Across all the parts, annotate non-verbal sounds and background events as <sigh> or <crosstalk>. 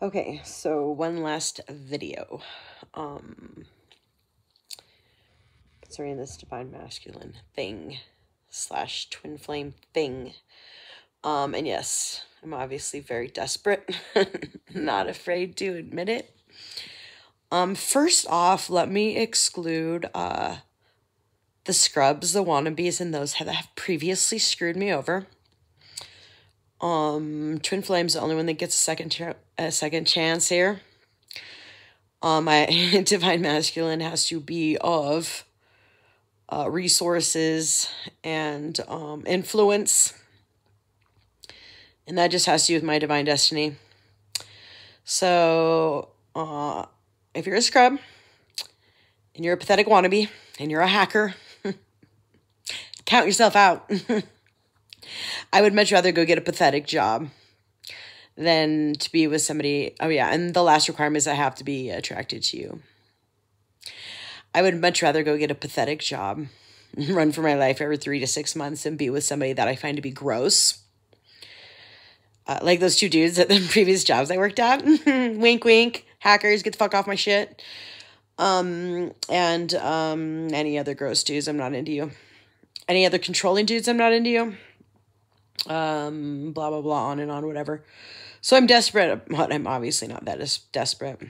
Okay, so one last video. Um, in this divine masculine thing slash twin flame thing. Um, and yes, I'm obviously very desperate, <laughs> not afraid to admit it. Um, first off, let me exclude uh, the scrubs, the wannabes, and those that have previously screwed me over. Um, Twin Flame's the only one that gets a second ch- a second chance here. Um, my <laughs> Divine Masculine has to be of uh, resources and um, influence. And that just has to do with my divine destiny. So, uh, if you're a scrub and you're a pathetic wannabe and you're a hacker, <laughs> count yourself out. <laughs> I would much rather go get a pathetic job than to be with somebody. Oh, yeah. And the last requirement is I have to be attracted to you. I would much rather go get a pathetic job, <laughs> run for my life every three to six months, and be with somebody that I find to be gross. Uh, like those two dudes at the <laughs> previous jobs I worked at. <laughs> wink, wink. Hackers, get the fuck off my shit. Um, and um, any other gross dudes, I'm not into you. Any other controlling dudes, I'm not into you um, blah, blah, blah, on and on, whatever. So I'm desperate. But I'm obviously not that des- desperate.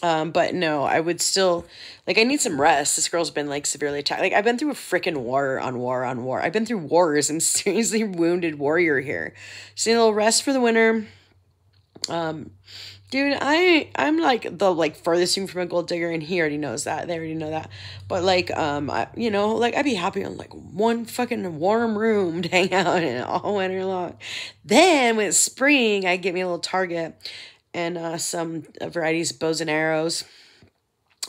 Um, but no, I would still like I need some rest. This girl's been like severely attacked. Like I've been through a freaking war on war on war. I've been through wars. I'm <laughs> seriously wounded warrior here. Just need a little rest for the winter. Um, dude, I I'm like the like furthest thing from a gold digger, and he already knows that. They already know that. But like, um, I, you know, like I'd be happy on like one fucking warm room <laughs> to hang out in all winter long. Then with spring, I get me a little Target and uh, some uh, varieties of bows and arrows.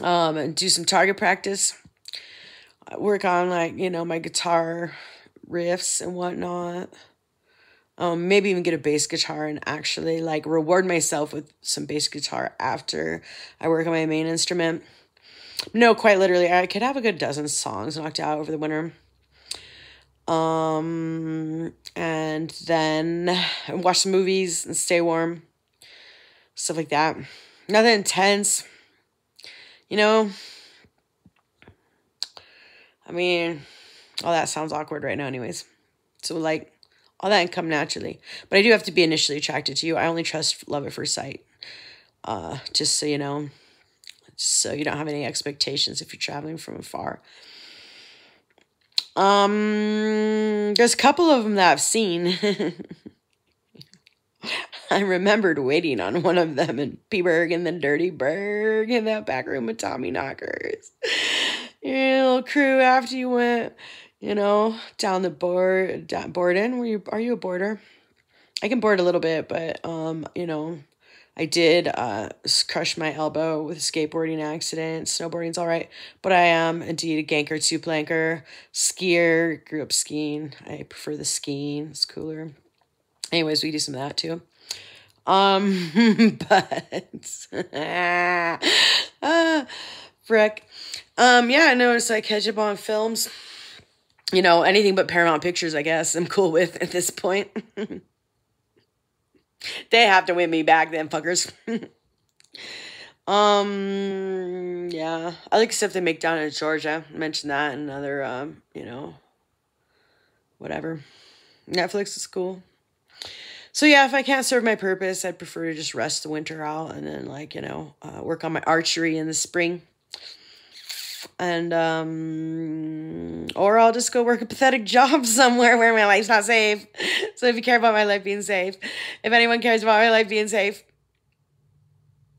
Um, and do some target practice. I work on like you know my guitar riffs and whatnot um, maybe even get a bass guitar and actually like reward myself with some bass guitar after I work on my main instrument. No, quite literally, I could have a good dozen songs knocked out over the winter. Um, and then watch some movies and stay warm, stuff like that. Nothing intense, you know. I mean, all that sounds awkward right now, anyways. So, like, all that come naturally. But I do have to be initially attracted to you. I only trust love at first sight. Uh, just so you know, so you don't have any expectations if you're traveling from afar. Um, there's a couple of them that I've seen. <laughs> I remembered waiting on one of them in Peaburg and the Dirty Berg in that back room with Tommy Knockers. <laughs> Your little crew after you went you know, down the board, down, Borden. Were you, are you a boarder? I can board a little bit, but, um, you know, I did uh, crush my elbow with a skateboarding accident. Snowboarding's all right, but I am indeed a ganker, two planker, skier. Grew up skiing. I prefer the skiing. It's cooler. Anyways, we do some of that too. Um, <laughs> but <laughs> ah, frick. Um, yeah, I noticed I catch up on films you know, anything but Paramount Pictures, I guess, I'm cool with at this point. <laughs> they have to win me back, then, fuckers. <laughs> um, yeah. I like stuff they make down in Georgia. I mentioned that and other, um, you know, whatever. Netflix is cool. So, yeah, if I can't serve my purpose, I'd prefer to just rest the winter out and then, like, you know, uh, work on my archery in the spring and um or I'll just go work a pathetic <laughs> job somewhere where my life's not safe. So if you care about my life being safe, if anyone cares about my life being safe,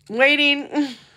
waiting. <laughs>